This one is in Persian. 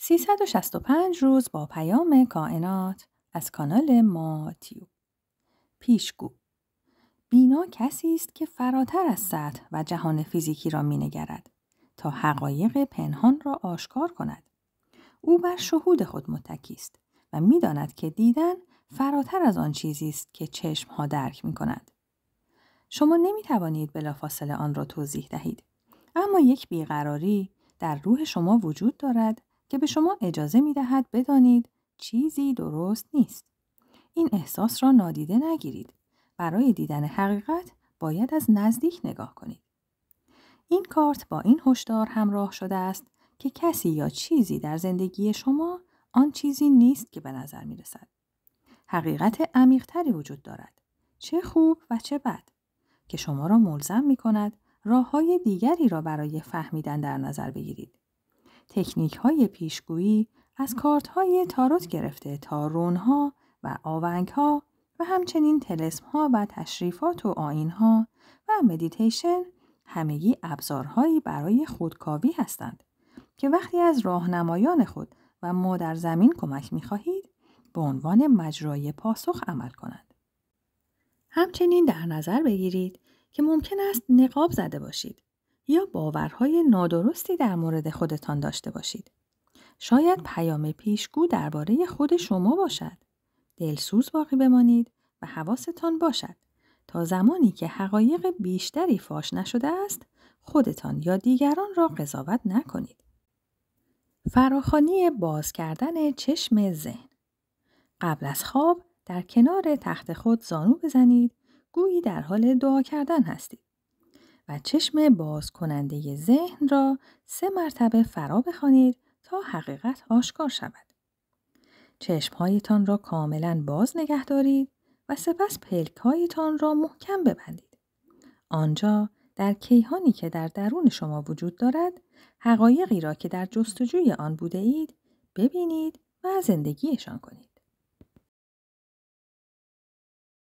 365 روز با پیام کائنات از کانال ماتیو پیشگو بینا کسی است که فراتر از سطح و جهان فیزیکی را مینگرد تا حقایق پنهان را آشکار کند او بر شهود خود متکی است و میداند که دیدن فراتر از آن چیزی است که چشم ها درک می کند. شما نمی توانید بلافاصله آن را توضیح دهید اما یک بیقراری در روح شما وجود دارد که به شما اجازه می دهد بدانید چیزی درست نیست. این احساس را نادیده نگیرید. برای دیدن حقیقت باید از نزدیک نگاه کنید. این کارت با این هشدار همراه شده است که کسی یا چیزی در زندگی شما آن چیزی نیست که به نظر می رسد. حقیقت عمیقتری وجود دارد. چه خوب و چه بد که شما را ملزم می کند راه های دیگری را برای فهمیدن در نظر بگیرید. تکنیک های پیشگویی از کارت های تاروت گرفته تا رون ها و آونگ ها و همچنین تلسم ها و تشریفات و آین ها و مدیتیشن همگی ابزارهایی برای خودکاوی هستند که وقتی از راهنمایان خود و ما زمین کمک می به عنوان مجرای پاسخ عمل کنند. همچنین در نظر بگیرید که ممکن است نقاب زده باشید یا باورهای نادرستی در مورد خودتان داشته باشید. شاید پیام پیشگو درباره خود شما باشد. دلسوز باقی بمانید و حواستان باشد تا زمانی که حقایق بیشتری فاش نشده است خودتان یا دیگران را قضاوت نکنید. فراخانی باز کردن چشم ذهن قبل از خواب در کنار تخت خود زانو بزنید گویی در حال دعا کردن هستید. و چشم باز کننده ذهن را سه مرتبه فرا بخوانید تا حقیقت آشکار شود. چشمهایتان را کاملا باز نگه دارید و سپس پلکهایتان را محکم ببندید. آنجا در کیهانی که در درون شما وجود دارد، حقایقی را که در جستجوی آن بوده اید، ببینید و زندگیشان کنید.